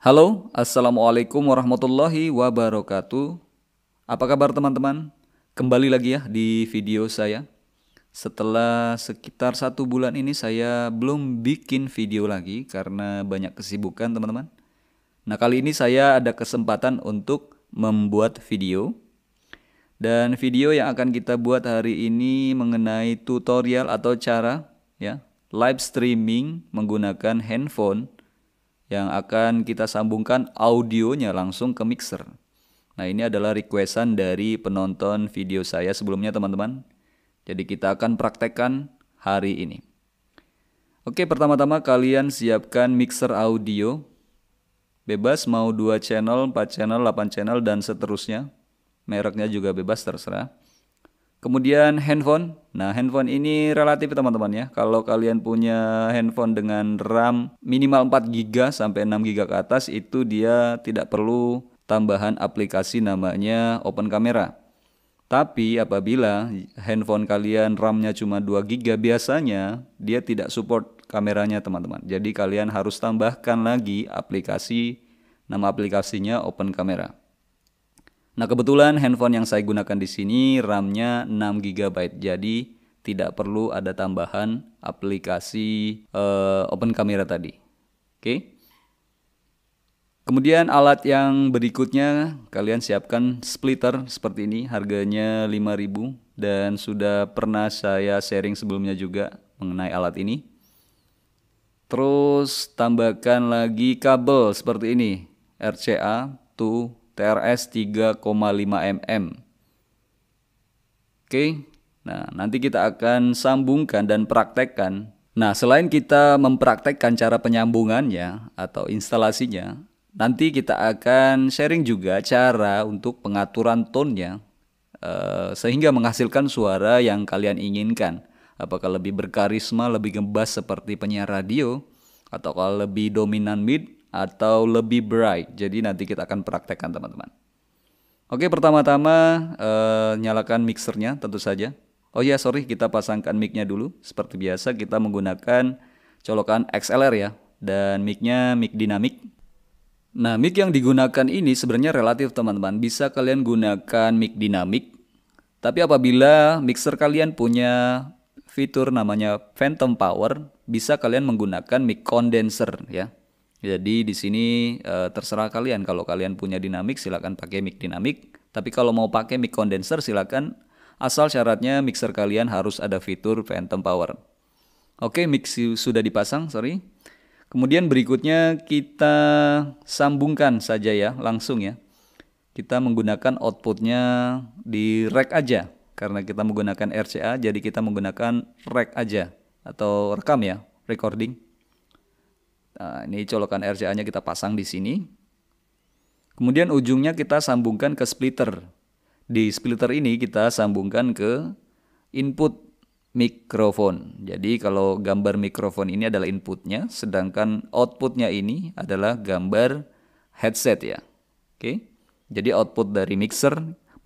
Halo, Assalamualaikum warahmatullahi wabarakatuh Apa kabar teman-teman? Kembali lagi ya di video saya Setelah sekitar satu bulan ini saya belum bikin video lagi karena banyak kesibukan teman-teman Nah kali ini saya ada kesempatan untuk membuat video Dan video yang akan kita buat hari ini mengenai tutorial atau cara ya Live streaming menggunakan handphone yang akan kita sambungkan audionya langsung ke mixer. Nah, ini adalah requestan dari penonton video saya sebelumnya, teman-teman. Jadi, kita akan praktekkan hari ini. Oke, pertama-tama kalian siapkan mixer audio. Bebas mau 2 channel, 4 channel, 8 channel, dan seterusnya. Mereknya juga bebas terserah. Kemudian handphone. Nah, handphone ini relatif teman-teman ya. Kalau kalian punya handphone dengan RAM minimal 4 GB sampai 6 GB ke atas itu dia tidak perlu tambahan aplikasi namanya Open Camera. Tapi apabila handphone kalian RAM-nya cuma 2 GB biasanya dia tidak support kameranya teman-teman. Jadi kalian harus tambahkan lagi aplikasi nama aplikasinya Open Camera. Nah kebetulan handphone yang saya gunakan di sini RAM-nya 6 GB jadi tidak perlu ada tambahan aplikasi uh, open camera tadi. Oke. Okay? Kemudian alat yang berikutnya kalian siapkan splitter seperti ini harganya 5000 dan sudah pernah saya sharing sebelumnya juga mengenai alat ini. Terus tambahkan lagi kabel seperti ini RCA to TRS 3,5 mm. Oke, nah nanti kita akan sambungkan dan praktekkan. Nah, selain kita mempraktekkan cara penyambungannya atau instalasinya, nanti kita akan sharing juga cara untuk pengaturan tone-nya eh, sehingga menghasilkan suara yang kalian inginkan. Apakah lebih berkarisma, lebih gembas seperti penyiar radio, atau kalau lebih dominan mid, atau lebih bright. Jadi nanti kita akan praktekkan teman-teman. Oke, pertama-tama uh, nyalakan mixernya tentu saja. Oh ya, sorry kita pasangkan micnya dulu. Seperti biasa kita menggunakan colokan XLR ya dan micnya mic dinamik. Nah, mic yang digunakan ini sebenarnya relatif teman-teman. Bisa kalian gunakan mic dinamik. Tapi apabila mixer kalian punya fitur namanya phantom power, bisa kalian menggunakan mic condenser ya. Jadi di sini e, terserah kalian kalau kalian punya dinamik silakan pakai mic dinamik. Tapi kalau mau pakai mic condenser silakan asal syaratnya mixer kalian harus ada fitur phantom power. Oke, mic sudah dipasang, sorry. Kemudian berikutnya kita sambungkan saja ya, langsung ya. Kita menggunakan outputnya di rack aja, karena kita menggunakan RCA, jadi kita menggunakan rack aja atau rekam ya, recording. Nah, ini colokan RCA-nya kita pasang di sini. Kemudian ujungnya kita sambungkan ke splitter. Di splitter ini kita sambungkan ke input mikrofon. Jadi kalau gambar mikrofon ini adalah inputnya, sedangkan outputnya ini adalah gambar headset ya. Oke. Jadi output dari mixer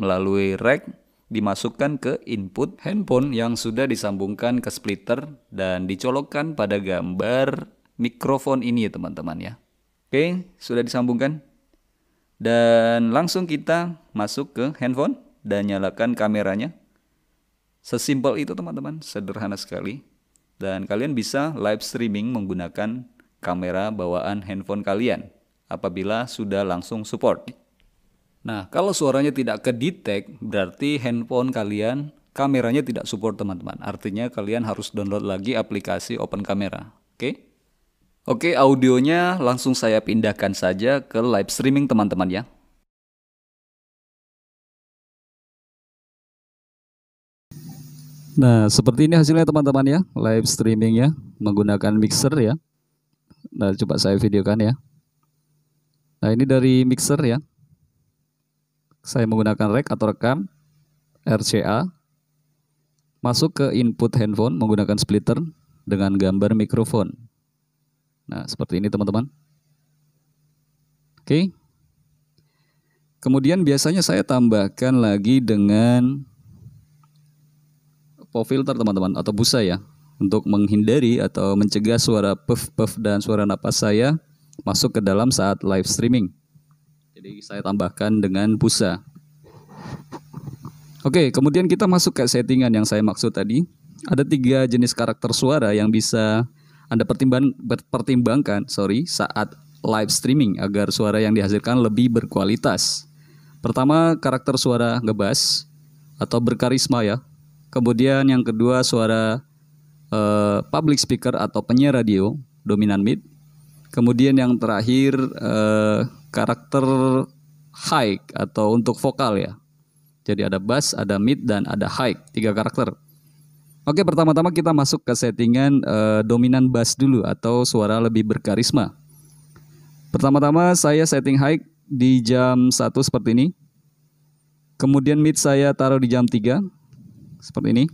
melalui rack dimasukkan ke input handphone yang sudah disambungkan ke splitter dan dicolokkan pada gambar mikrofon ini ya teman-teman ya. Oke, sudah disambungkan. Dan langsung kita masuk ke handphone dan nyalakan kameranya. Sesimpel itu teman-teman, sederhana sekali. Dan kalian bisa live streaming menggunakan kamera bawaan handphone kalian apabila sudah langsung support. Nah, kalau suaranya tidak ke detect, berarti handphone kalian kameranya tidak support teman-teman. Artinya kalian harus download lagi aplikasi Open Camera. Oke? Okay? Oke, audionya langsung saya pindahkan saja ke live streaming teman-teman ya. Nah, seperti ini hasilnya teman-teman ya, live streaming ya, menggunakan mixer ya. Nah, coba saya videokan ya. Nah, ini dari mixer ya. Saya menggunakan rek atau rekam RCA. Masuk ke input handphone menggunakan splitter dengan gambar mikrofon. Nah, seperti ini teman-teman. Oke. Kemudian biasanya saya tambahkan lagi dengan pop filter teman-teman atau busa ya untuk menghindari atau mencegah suara puff-puff dan suara napas saya masuk ke dalam saat live streaming. Jadi saya tambahkan dengan busa. Oke, kemudian kita masuk ke settingan yang saya maksud tadi. Ada tiga jenis karakter suara yang bisa anda pertimbang, pertimbangkan sorry, saat live streaming agar suara yang dihasilkan lebih berkualitas. Pertama, karakter suara ngebas atau berkarisma ya. Kemudian yang kedua, suara uh, public speaker atau penyiar radio dominan mid. Kemudian yang terakhir, uh, karakter high atau untuk vokal ya. Jadi ada bass, ada mid, dan ada high, tiga karakter. Oke, pertama-tama kita masuk ke settingan uh, dominan bass dulu atau suara lebih berkarisma. Pertama-tama saya setting high di jam 1 seperti ini. Kemudian mid saya taruh di jam 3 seperti ini.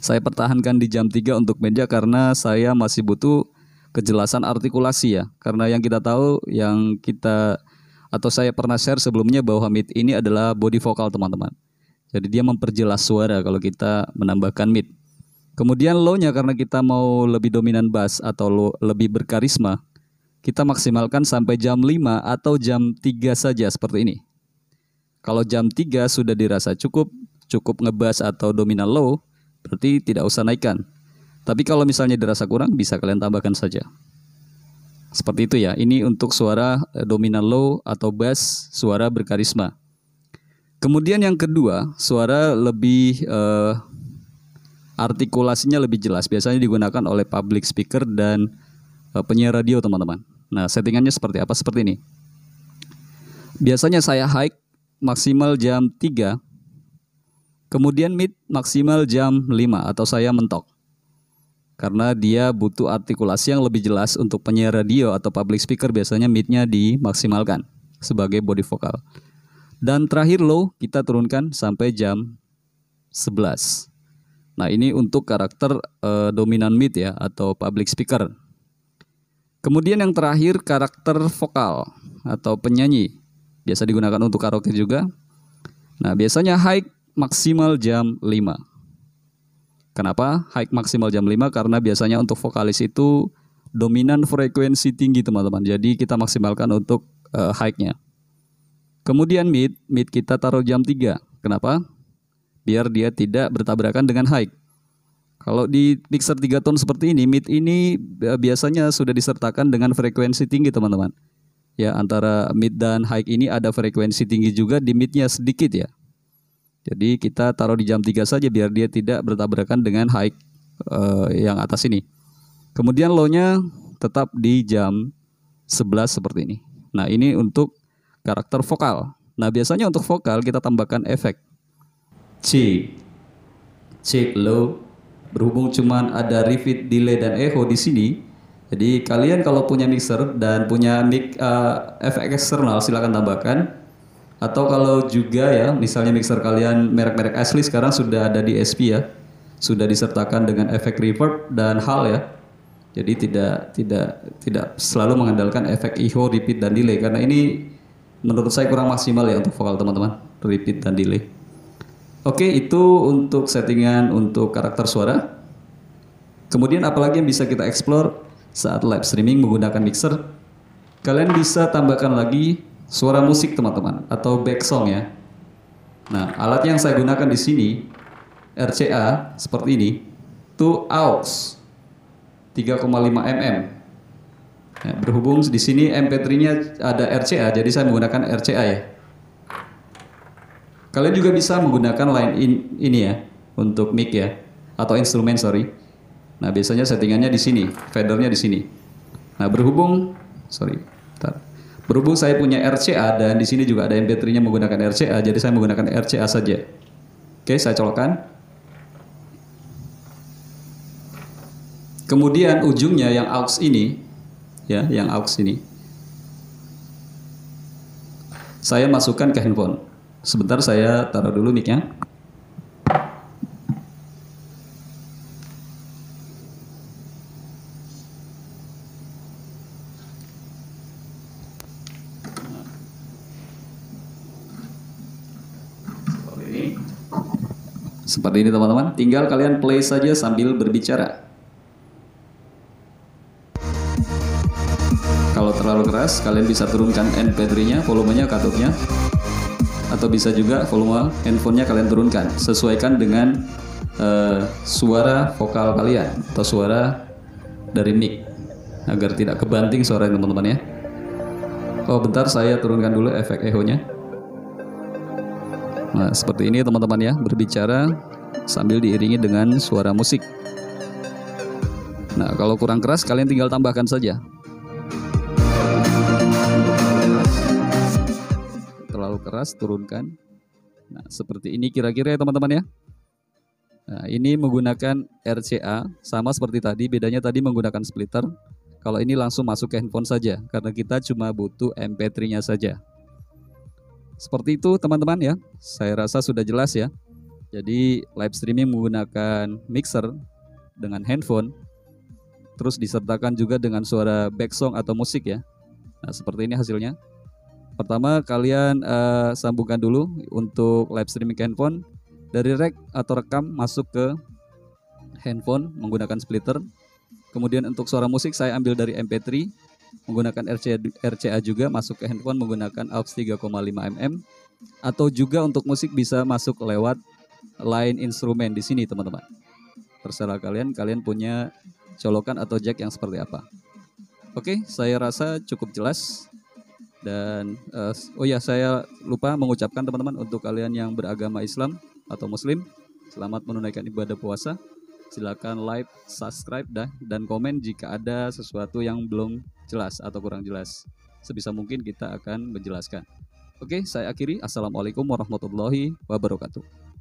Saya pertahankan di jam 3 untuk meja karena saya masih butuh kejelasan artikulasi ya. Karena yang kita tahu yang kita atau saya pernah share sebelumnya bahwa mid ini adalah body vokal teman-teman. Jadi dia memperjelas suara kalau kita menambahkan mid. Kemudian low-nya karena kita mau lebih dominan bass atau low, lebih berkarisma, kita maksimalkan sampai jam 5 atau jam 3 saja seperti ini. Kalau jam 3 sudah dirasa cukup, cukup ngebas atau dominan low, berarti tidak usah naikkan. Tapi kalau misalnya dirasa kurang, bisa kalian tambahkan saja. Seperti itu ya, ini untuk suara eh, dominan low atau bass, suara berkarisma. Kemudian yang kedua, suara lebih eh, artikulasinya lebih jelas. Biasanya digunakan oleh public speaker dan eh, penyiar radio, teman-teman. Nah, settingannya seperti apa? Seperti ini. Biasanya saya hike maksimal jam 3, kemudian mid maksimal jam 5 atau saya mentok. Karena dia butuh artikulasi yang lebih jelas untuk penyiar radio atau public speaker biasanya midnya dimaksimalkan sebagai body vokal. Dan terakhir low kita turunkan sampai jam 11. Nah, ini untuk karakter uh, dominan mid ya atau public speaker. Kemudian yang terakhir karakter vokal atau penyanyi. Biasa digunakan untuk karaoke juga. Nah, biasanya high maksimal jam 5. Kenapa high maksimal jam 5? Karena biasanya untuk vokalis itu dominan frekuensi tinggi, teman-teman. Jadi kita maksimalkan untuk uh, high-nya. Kemudian mid, mid kita taruh jam 3. Kenapa? Biar dia tidak bertabrakan dengan high. Kalau di mixer 3 ton seperti ini, mid ini eh, biasanya sudah disertakan dengan frekuensi tinggi, teman-teman. Ya, antara mid dan high ini ada frekuensi tinggi juga di midnya sedikit ya. Jadi kita taruh di jam 3 saja biar dia tidak bertabrakan dengan high uh, yang atas ini. Kemudian low-nya tetap di jam 11 seperti ini. Nah, ini untuk karakter vokal. Nah, biasanya untuk vokal kita tambahkan efek C. C low berhubung cuman ada repeat, delay dan echo di sini. Jadi kalian kalau punya mixer dan punya mic uh, efek eksternal silakan tambahkan. Atau kalau juga ya, misalnya mixer kalian merek-merek asli sekarang sudah ada di SP ya. Sudah disertakan dengan efek reverb dan hal ya. Jadi tidak tidak tidak selalu mengandalkan efek echo, repeat dan delay karena ini menurut saya kurang maksimal ya untuk vokal teman-teman repeat dan delay oke itu untuk settingan untuk karakter suara kemudian apalagi yang bisa kita explore saat live streaming menggunakan mixer kalian bisa tambahkan lagi suara musik teman-teman atau back song ya nah alat yang saya gunakan di sini RCA seperti ini itu AUX 3,5 mm Ya. berhubung di sini MP3-nya ada RCA, jadi saya menggunakan RCA ya. Kalian juga bisa menggunakan line in, ini ya untuk mic ya atau instrumen sorry. Nah biasanya settingannya di sini, fadernya di sini. Nah berhubung sorry, bentar. berhubung saya punya RCA dan di sini juga ada MP3-nya menggunakan RCA, jadi saya menggunakan RCA saja. Oke, saya colokan. Kemudian ujungnya yang aux ini ya yang aux ini saya masukkan ke handphone sebentar saya taruh dulu micnya seperti ini teman-teman tinggal kalian play saja sambil berbicara Kalau terlalu keras, kalian bisa turunkan MP3-nya, volumenya, katupnya, Atau bisa juga volume handphonenya kalian turunkan. Sesuaikan dengan uh, suara vokal kalian atau suara dari mic agar tidak kebanting suara teman-teman ya. Oh bentar saya turunkan dulu efek echo-nya Nah seperti ini teman-teman ya berbicara sambil diiringi dengan suara musik. Nah kalau kurang keras kalian tinggal tambahkan saja. keras, turunkan. Nah, seperti ini kira-kira ya teman-teman ya. Nah, ini menggunakan RCA, sama seperti tadi, bedanya tadi menggunakan splitter. Kalau ini langsung masuk ke handphone saja, karena kita cuma butuh MP3-nya saja. Seperti itu teman-teman ya, saya rasa sudah jelas ya. Jadi live streaming menggunakan mixer dengan handphone, terus disertakan juga dengan suara back atau musik ya. Nah seperti ini hasilnya. Pertama kalian uh, sambungkan dulu untuk live streaming ke handphone dari rek atau rekam masuk ke handphone menggunakan splitter. Kemudian untuk suara musik saya ambil dari MP3 menggunakan RCA, RCA juga masuk ke handphone menggunakan aux 3,5 mm atau juga untuk musik bisa masuk lewat line instrumen di sini teman-teman. Terserah kalian, kalian punya colokan atau jack yang seperti apa. Oke, saya rasa cukup jelas. Dan uh, oh ya saya lupa mengucapkan teman-teman untuk kalian yang beragama Islam atau Muslim, selamat menunaikan ibadah puasa. Silakan like, subscribe dah dan komen jika ada sesuatu yang belum jelas atau kurang jelas. Sebisa mungkin kita akan menjelaskan. Oke, saya akhiri. Assalamualaikum warahmatullahi wabarakatuh.